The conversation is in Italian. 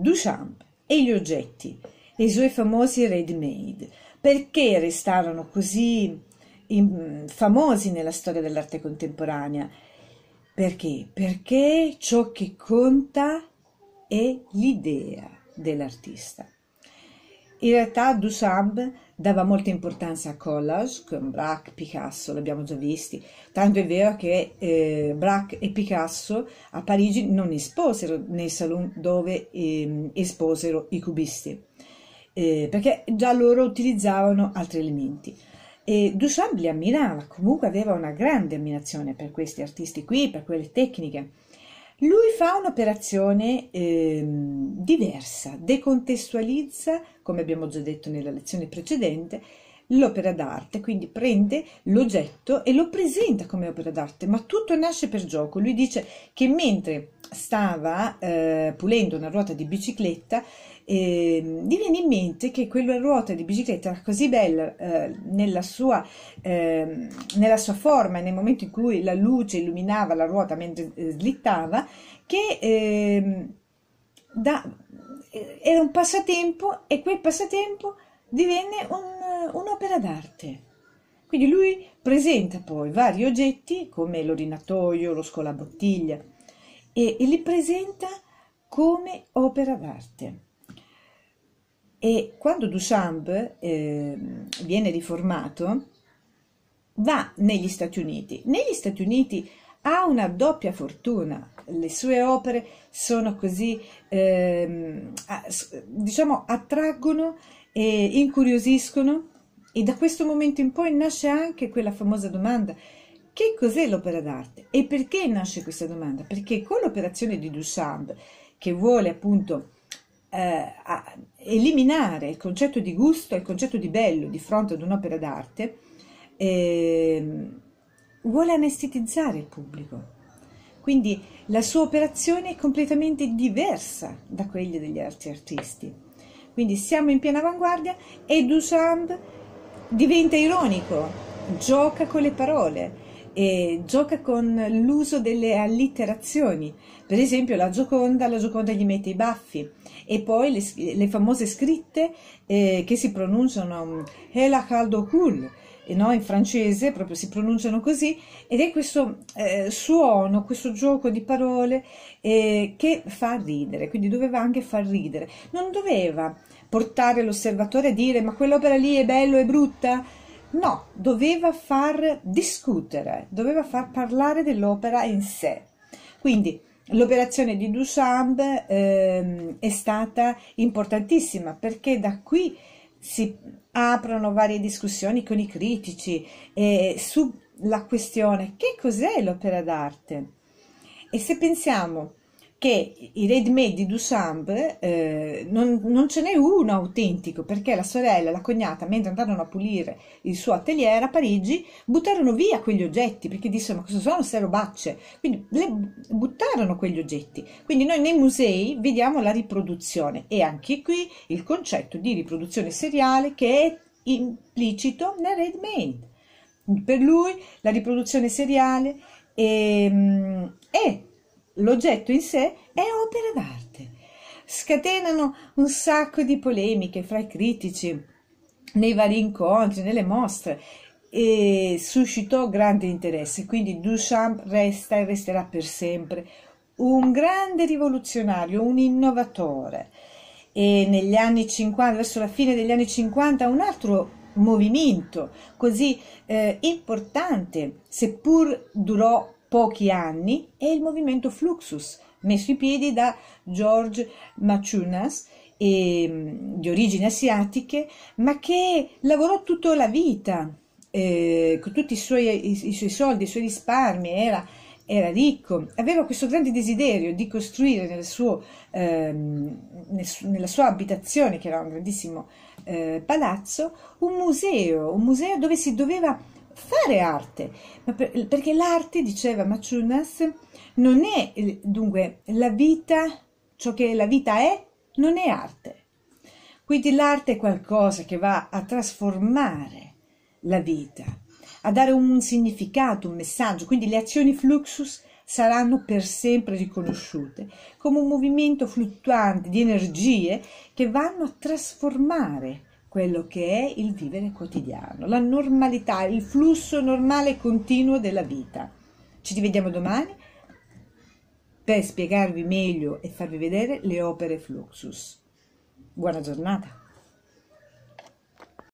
Duchamp e gli oggetti, i suoi famosi ready-made, perché restarono così in, famosi nella storia dell'arte contemporanea? Perché? Perché ciò che conta è l'idea dell'artista. In realtà Duchamp dava molta importanza a collage, con Braque, Picasso, l'abbiamo già visti, tanto è vero che eh, Braque e Picasso a Parigi non esposero nei salon dove eh, esposero i cubisti, eh, perché già loro utilizzavano altri elementi. E Duchamp li ammirava, comunque aveva una grande ammirazione per questi artisti qui, per quelle tecniche lui fa un'operazione eh, diversa, decontestualizza, come abbiamo già detto nella lezione precedente, l'opera d'arte, quindi prende l'oggetto e lo presenta come opera d'arte, ma tutto nasce per gioco. Lui dice che mentre stava eh, pulendo una ruota di bicicletta, eh, gli viene in mente che quella ruota di bicicletta era così bella eh, nella, sua, ehm, nella sua forma e nel momento in cui la luce illuminava la ruota mentre eh, slittava, che ehm, da, eh, era un passatempo e quel passatempo divenne un un'opera d'arte. Quindi lui presenta poi vari oggetti come l'orinatoio, lo scolabottiglia e, e li presenta come opera d'arte. E quando Duchamp eh, viene riformato, va negli Stati Uniti. Negli Stati Uniti ha una doppia fortuna, le sue opere sono così, eh, diciamo, attraggono e incuriosiscono e da questo momento in poi nasce anche quella famosa domanda che cos'è l'opera d'arte e perché nasce questa domanda? Perché con l'operazione di Duchamp, che vuole appunto eh, eliminare il concetto di gusto e il concetto di bello di fronte ad un'opera d'arte, eh, vuole anestetizzare il pubblico. Quindi la sua operazione è completamente diversa da quella degli altri artisti. Quindi siamo in piena avanguardia e Duchamp diventa ironico, gioca con le parole gioca con l'uso delle allitterazioni. Per esempio la Gioconda, la Gioconda gli mette i baffi e poi le, le famose scritte eh, che si pronunciano mm, la Hela Caldocul. No, in francese proprio si pronunciano così ed è questo eh, suono, questo gioco di parole eh, che fa ridere, quindi doveva anche far ridere, non doveva portare l'osservatore a dire ma quell'opera lì è bella o è brutta? No, doveva far discutere, doveva far parlare dell'opera in sé. Quindi l'operazione di Duchamp eh, è stata importantissima perché da qui si aprono varie discussioni con i critici eh, sulla questione che cos'è l'opera d'arte. E se pensiamo che i red made di Duchamp eh, non, non, ce n'è uno autentico, perché la sorella e la cognata, mentre andarono a pulire il suo atelier a Parigi, buttarono via quegli oggetti, perché dissero ma cosa sono se robacce? Quindi buttarono quegli oggetti. Quindi noi nei musei vediamo la riproduzione e anche qui il concetto di riproduzione seriale che è implicito nel red made Per lui la riproduzione seriale ehm, è, è l'oggetto in sé è opera d'arte. Scatenano un sacco di polemiche fra i critici, nei vari incontri, nelle mostre e suscitò grande interesse, quindi Duchamp resta e resterà per sempre un grande rivoluzionario, un innovatore. E negli anni 50, verso la fine degli anni 50, un altro movimento così eh, importante, seppur durò pochi anni è il movimento Fluxus, messo in piedi da George Machunas, e, ehm, di origini asiatiche, ma che lavorò tutta la vita, eh, con tutti i suoi, i, i suoi, soldi, i suoi risparmi, era, era, ricco, aveva questo grande desiderio di costruire nel suo, eh, nel, nella sua abitazione, che era un grandissimo eh, palazzo, un museo, un museo dove si doveva fare arte, per, perché l'arte, diceva Maciunas, non è dunque la vita, ciò che la vita è, non è arte. Quindi l'arte è qualcosa che va a trasformare la vita, a dare un significato, un messaggio, quindi le azioni fluxus saranno per sempre riconosciute come un movimento fluttuante di energie che vanno a trasformare quello che è il vivere quotidiano, la normalità, il flusso normale e continuo della vita. Ci rivediamo domani per spiegarvi meglio e farvi vedere le opere Fluxus. Buona giornata!